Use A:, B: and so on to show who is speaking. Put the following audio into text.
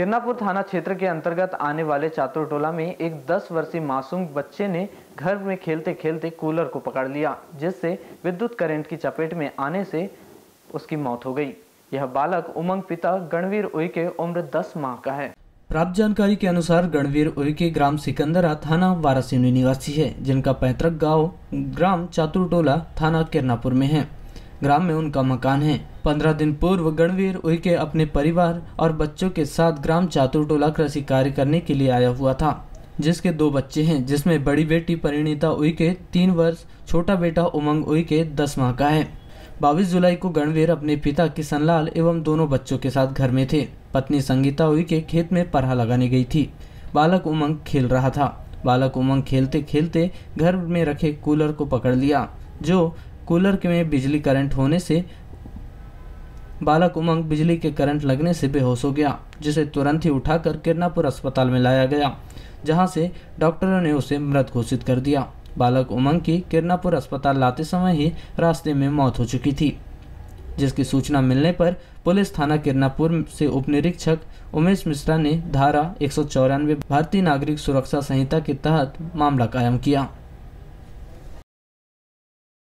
A: किरनापुर थाना क्षेत्र के अंतर्गत आने वाले चातुरटोला में एक 10 वर्षीय मासूम बच्चे ने घर में खेलते खेलते कूलर को पकड़ लिया जिससे विद्युत करंट की चपेट में आने से उसकी मौत हो गई यह बालक उमंग पिता गणवीर उइके उम्र 10 माह का है प्राप्त जानकारी के अनुसार गणवीर उइके ग्राम सिकंदरा थाना वारासी निवासी है जिनका पैतृक गाँव ग्राम चातुरटोला थाना किरनापुर में है ग्राम में उनका मकान है पंद्रह दिन पूर्व गणवीर उइके अपने परिवार और बच्चों के साथ ग्राम चातुरटोला कृषि कार्य करने के लिए आया हुआ था जिसके दो बच्चे हैं जिसमें बड़ी बेटी परिणीता उइके तीन वर्ष छोटा बेटा उमंग उइके दस माह का है बाईस जुलाई को गणवीर अपने पिता किशनलाल एवं दोनों बच्चों के साथ घर में थे पत्नी संगीता उइके खेत में परहा लगाने गई थी बालक उमंग खेल रहा था बालक उमंग खेलते खेलते घर में रखे कूलर को पकड़ लिया जो कूलर में बिजली करंट होने से बालक उमंग बिजली के करंट लगने से बेहोश हो गया जिसे तुरंत ही उठाकर किरनापुर अस्पताल में लाया गया जहां से डॉक्टरों ने उसे मृत घोषित कर दिया बालक उमंग की किरनापुर अस्पताल लाते समय ही रास्ते में मौत हो चुकी थी जिसकी सूचना मिलने पर पुलिस थाना किरनापुर से उप निरीक्षक उमेश मिश्रा ने धारा एक भारतीय नागरिक सुरक्षा संहिता के तहत मामला कायम किया